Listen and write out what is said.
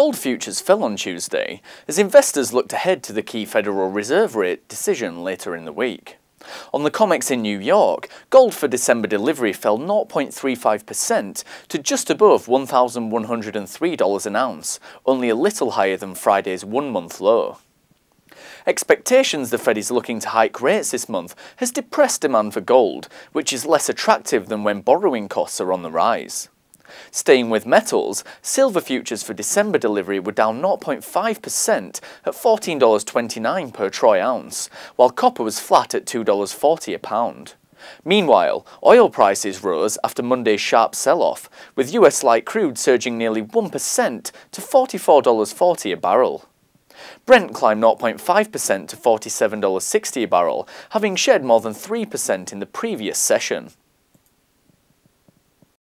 Gold futures fell on Tuesday as investors looked ahead to the key Federal Reserve rate decision later in the week. On the COMEX in New York, gold for December delivery fell 0.35% to just above $1,103 an ounce, only a little higher than Friday's one-month low. Expectations the Fed is looking to hike rates this month has depressed demand for gold, which is less attractive than when borrowing costs are on the rise. Staying with metals, silver futures for December delivery were down 0.5% at $14.29 per troy ounce, while copper was flat at $2.40 a pound. Meanwhile, oil prices rose after Monday's sharp sell-off, with US light crude surging nearly 1% to $44.40 a barrel. Brent climbed 0.5% to $47.60 a barrel, having shed more than 3% in the previous session.